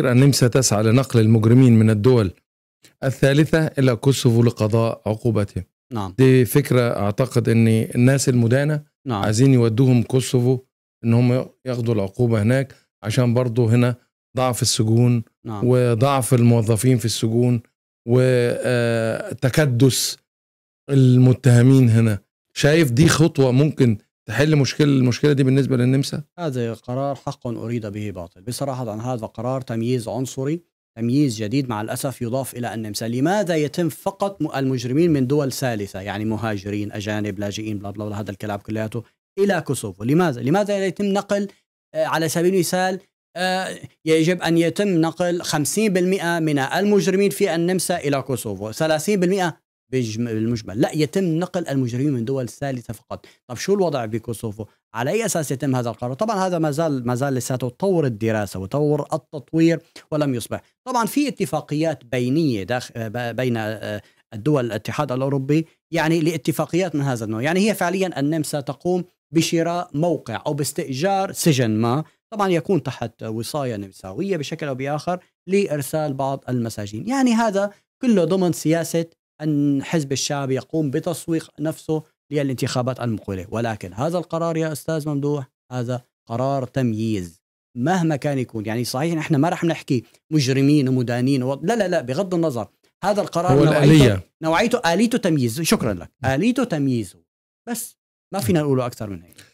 النمسا تسعى لنقل المجرمين من الدول الثالثة إلى كوسوفو لقضاء عقوبتهم نعم دي فكرة أعتقد أن الناس المدانة نعم. عايزين يودوهم كوسوفو أن هم ياخدوا العقوبة هناك عشان برضه هنا ضعف السجون نعم. وضعف الموظفين في السجون وتكدس آه، المتهمين هنا شايف دي خطوة ممكن تحل مشكلة المشكلة دي بالنسبة للنمسا؟ هذا قرار حق أريد به باطل بصراحة هذا قرار تمييز عنصري تمييز جديد مع الأسف يضاف إلى النمسا لماذا يتم فقط المجرمين من دول ثالثة يعني مهاجرين أجانب لاجئين بلا بلا, بلا هذا الكلام كلياته إلى كوسوفو لماذا؟ لماذا يتم نقل آه، على سبيل المثال آه، يجب أن يتم نقل 50% من المجرمين في النمسا إلى كوسوفو 30% بالمجمل لا يتم نقل المجرمين من دول ثالثه فقط طب شو الوضع بكوسوفو على اي اساس يتم هذا القرار طبعا هذا ما زال ما زال لساته طور الدراسه وطور التطوير ولم يصبح طبعا في اتفاقيات بينيه داخل آه، بين آه، الدول الاتحاد الاوروبي يعني لاتفاقيات من هذا النوع يعني هي فعليا النمسا تقوم بشراء موقع او باستئجار سجن ما طبعا يكون تحت وصايه نمساويه بشكل او باخر لارسال بعض المساجين يعني هذا كله ضمن سياسه أن حزب الشعب يقوم بتسويق نفسه للانتخابات المقبلة ولكن هذا القرار يا أستاذ ممدوح هذا قرار تمييز مهما كان يكون يعني صحيح نحن ما رح نحكي مجرمين ومدانين و... لا لا لا بغض النظر هذا القرار نوعيته الآلية. نوعيته آليته تمييز شكرا لك آليته تمييز بس ما فينا نقوله أكثر من هيك